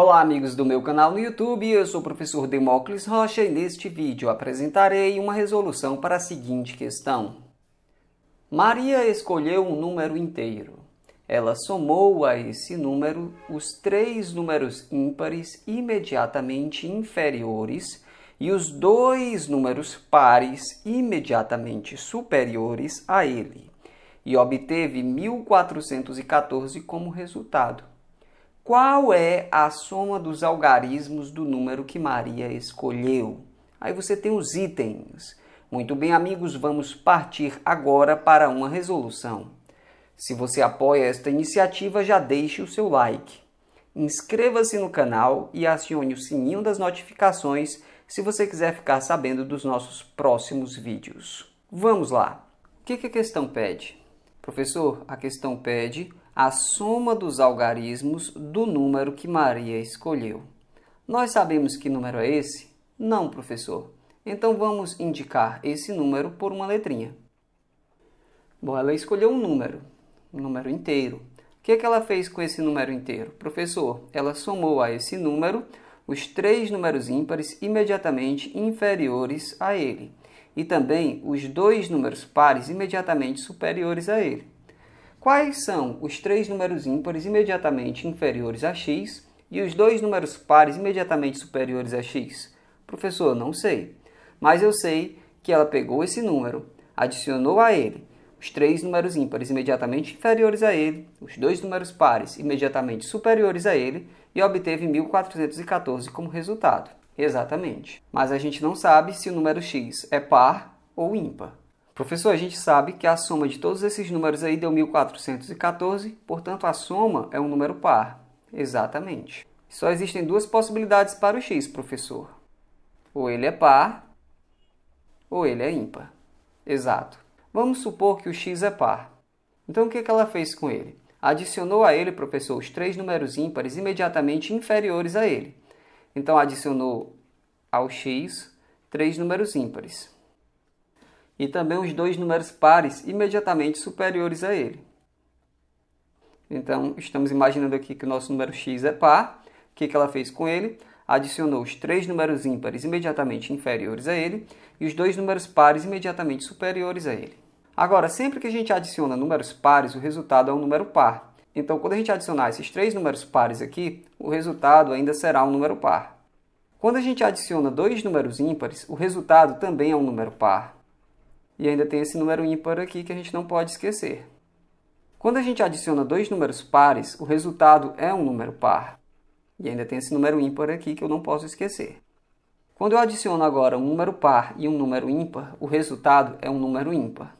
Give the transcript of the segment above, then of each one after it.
Olá amigos do meu canal no YouTube, eu sou o professor Demócles Rocha e neste vídeo apresentarei uma resolução para a seguinte questão. Maria escolheu um número inteiro. Ela somou a esse número os três números ímpares imediatamente inferiores e os dois números pares imediatamente superiores a ele e obteve 1414 como resultado. Qual é a soma dos algarismos do número que Maria escolheu? Aí você tem os itens. Muito bem, amigos, vamos partir agora para uma resolução. Se você apoia esta iniciativa, já deixe o seu like. Inscreva-se no canal e acione o sininho das notificações se você quiser ficar sabendo dos nossos próximos vídeos. Vamos lá! O que a questão pede? Professor, a questão pede a soma dos algarismos do número que Maria escolheu. Nós sabemos que número é esse? Não, professor. Então vamos indicar esse número por uma letrinha. Bom, ela escolheu um número, um número inteiro. O que, é que ela fez com esse número inteiro? Professor, ela somou a esse número os três números ímpares imediatamente inferiores a ele e também os dois números pares imediatamente superiores a ele. Quais são os três números ímpares imediatamente inferiores a x e os dois números pares imediatamente superiores a x? Professor, não sei. Mas eu sei que ela pegou esse número, adicionou a ele os três números ímpares imediatamente inferiores a ele, os dois números pares imediatamente superiores a ele e obteve 1414 como resultado. Exatamente. Mas a gente não sabe se o número x é par ou ímpar. Professor, a gente sabe que a soma de todos esses números aí deu 1414, portanto a soma é um número par. Exatamente. Só existem duas possibilidades para o x, professor. Ou ele é par, ou ele é ímpar. Exato. Vamos supor que o x é par. Então o que, é que ela fez com ele? Adicionou a ele, professor, os três números ímpares imediatamente inferiores a ele. Então adicionou ao x três números ímpares e também os dois números pares imediatamente superiores a ele. Então, estamos imaginando aqui que o nosso número x é par. O que, que ela fez com ele? Adicionou os três números ímpares imediatamente inferiores a ele e os dois números pares imediatamente superiores a ele. Agora, sempre que a gente adiciona números pares, o resultado é um número par. Então, quando a gente adicionar esses três números pares aqui, o resultado ainda será um número par. Quando a gente adiciona dois números ímpares, o resultado também é um número par. E ainda tem esse número ímpar aqui que a gente não pode esquecer. Quando a gente adiciona dois números pares, o resultado é um número par. E ainda tem esse número ímpar aqui que eu não posso esquecer. Quando eu adiciono agora um número par e um número ímpar, o resultado é um número ímpar.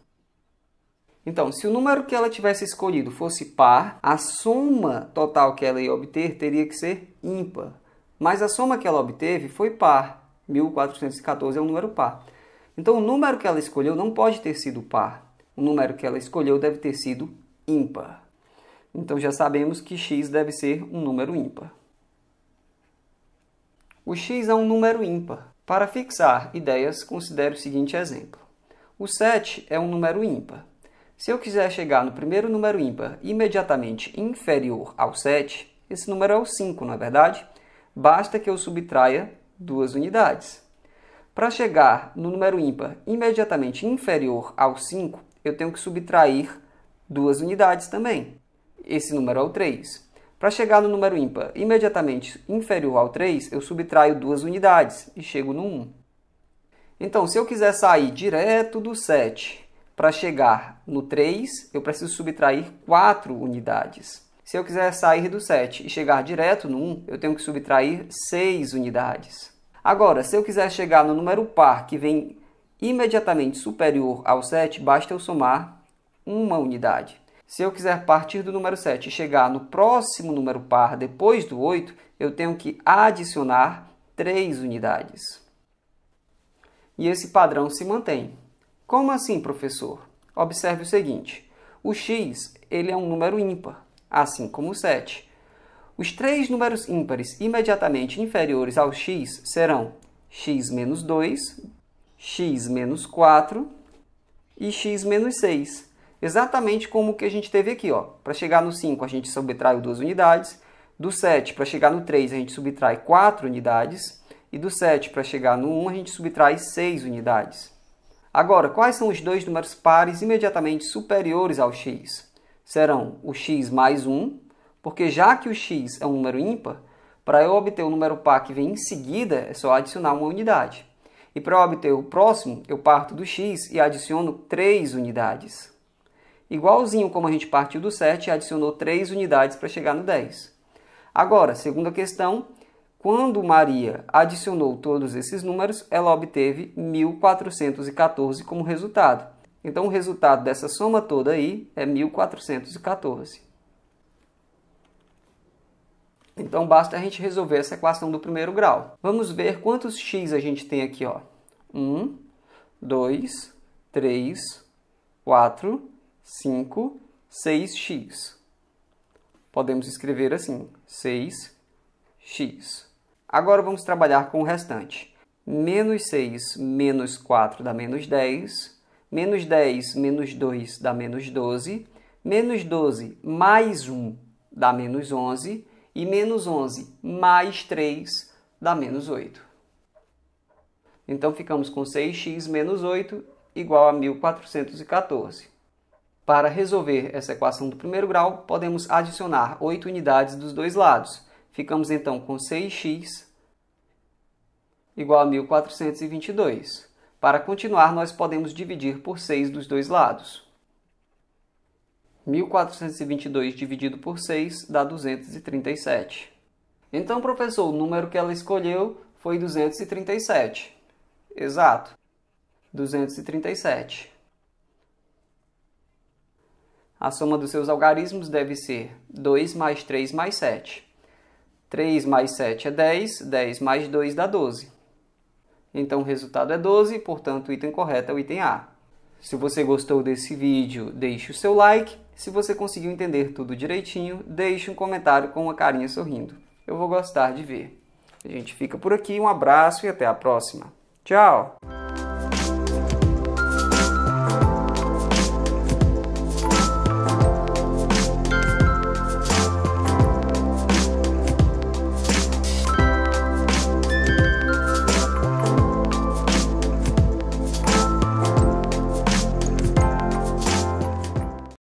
Então, se o número que ela tivesse escolhido fosse par, a soma total que ela ia obter teria que ser ímpar. Mas a soma que ela obteve foi par. 1414 é um número par. Então, o número que ela escolheu não pode ter sido par. O número que ela escolheu deve ter sido ímpar. Então, já sabemos que x deve ser um número ímpar. O x é um número ímpar. Para fixar ideias, considere o seguinte exemplo. O 7 é um número ímpar. Se eu quiser chegar no primeiro número ímpar imediatamente inferior ao 7, esse número é o 5, não é verdade? Basta que eu subtraia duas unidades. Para chegar no número ímpar imediatamente inferior ao 5, eu tenho que subtrair duas unidades também. Esse número é o 3. Para chegar no número ímpar imediatamente inferior ao 3, eu subtraio duas unidades e chego no 1. Então, se eu quiser sair direto do 7 para chegar no 3, eu preciso subtrair 4 unidades. Se eu quiser sair do 7 e chegar direto no 1, eu tenho que subtrair 6 unidades. Agora, se eu quiser chegar no número par que vem imediatamente superior ao 7, basta eu somar uma unidade. Se eu quiser partir do número 7 e chegar no próximo número par depois do 8, eu tenho que adicionar 3 unidades. E esse padrão se mantém. Como assim, professor? Observe o seguinte: o x ele é um número ímpar, assim como o 7. Os três números ímpares imediatamente inferiores ao x serão x menos 2, x menos 4 e x menos 6. Exatamente como o que a gente teve aqui. Para chegar no 5, a gente subtraiu duas unidades. Do 7 para chegar no 3, a gente subtrai 4 unidades. E do 7 para chegar no 1, a gente subtrai 6 unidades. Agora, quais são os dois números pares imediatamente superiores ao x? Serão o x mais 1 porque já que o x é um número ímpar, para eu obter o número par que vem em seguida, é só adicionar uma unidade. E para obter o próximo, eu parto do x e adiciono 3 unidades. Igualzinho como a gente partiu do 7 e adicionou 3 unidades para chegar no 10. Agora, segunda questão, quando Maria adicionou todos esses números, ela obteve 1414 como resultado. Então, o resultado dessa soma toda aí é 1414. Então basta a gente resolver essa equação do primeiro grau. Vamos ver quantos x a gente tem aqui. Ó. 1, 2, 3, 4, 5, 6x. Podemos escrever assim, 6x. Agora vamos trabalhar com o restante. Menos 6 menos 4 dá menos 10. Menos 10 menos 2 dá menos 12. Menos 12 mais 1 dá menos 11 e menos 11 mais 3 dá menos 8. Então ficamos com 6x menos 8 igual a 1414. Para resolver essa equação do primeiro grau, podemos adicionar 8 unidades dos dois lados. Ficamos então com 6x igual a 1422. Para continuar, nós podemos dividir por 6 dos dois lados. 1422 dividido por 6 dá 237. Então, professor, o número que ela escolheu foi 237. Exato. 237. A soma dos seus algarismos deve ser 2 mais 3 mais 7. 3 mais 7 é 10, 10 mais 2 dá 12. Então o resultado é 12, portanto o item correto é o item A. Se você gostou desse vídeo, deixe o seu like se você conseguiu entender tudo direitinho, deixe um comentário com uma carinha sorrindo. Eu vou gostar de ver. A gente fica por aqui, um abraço e até a próxima. Tchau!